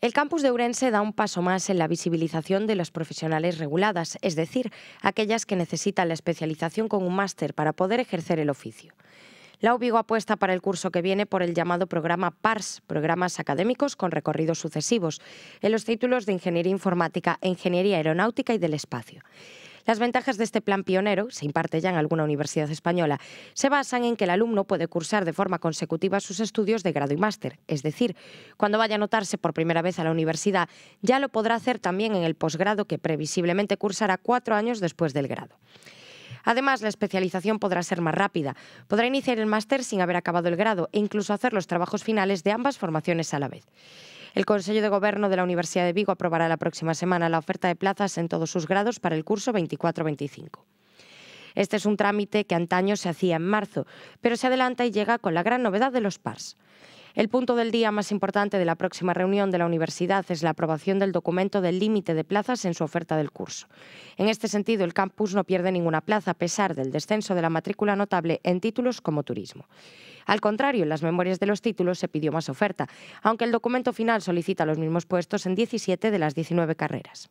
El campus de Urense da un paso más en la visibilización de las profesionales reguladas, es decir, aquellas que necesitan la especialización con un máster para poder ejercer el oficio. La Ubigo apuesta para el curso que viene por el llamado programa PARS, programas académicos con recorridos sucesivos, en los títulos de Ingeniería Informática, Ingeniería Aeronáutica y del Espacio. Las ventajas de este plan pionero, se imparte ya en alguna universidad española, se basan en que el alumno puede cursar de forma consecutiva sus estudios de grado y máster, es decir, cuando vaya a anotarse por primera vez a la universidad, ya lo podrá hacer también en el posgrado que previsiblemente cursará cuatro años después del grado. Además, la especialización podrá ser más rápida. Podrá iniciar el máster sin haber acabado el grado e incluso hacer los trabajos finales de ambas formaciones a la vez. El Consejo de Gobierno de la Universidad de Vigo aprobará la próxima semana la oferta de plazas en todos sus grados para el curso 24-25. Este es un trámite que antaño se hacía en marzo, pero se adelanta y llega con la gran novedad de los PARS. El punto del día más importante de la próxima reunión de la universidad es la aprobación del documento del límite de plazas en su oferta del curso. En este sentido, el campus no pierde ninguna plaza a pesar del descenso de la matrícula notable en títulos como turismo. Al contrario, en las memorias de los títulos se pidió más oferta, aunque el documento final solicita los mismos puestos en 17 de las 19 carreras.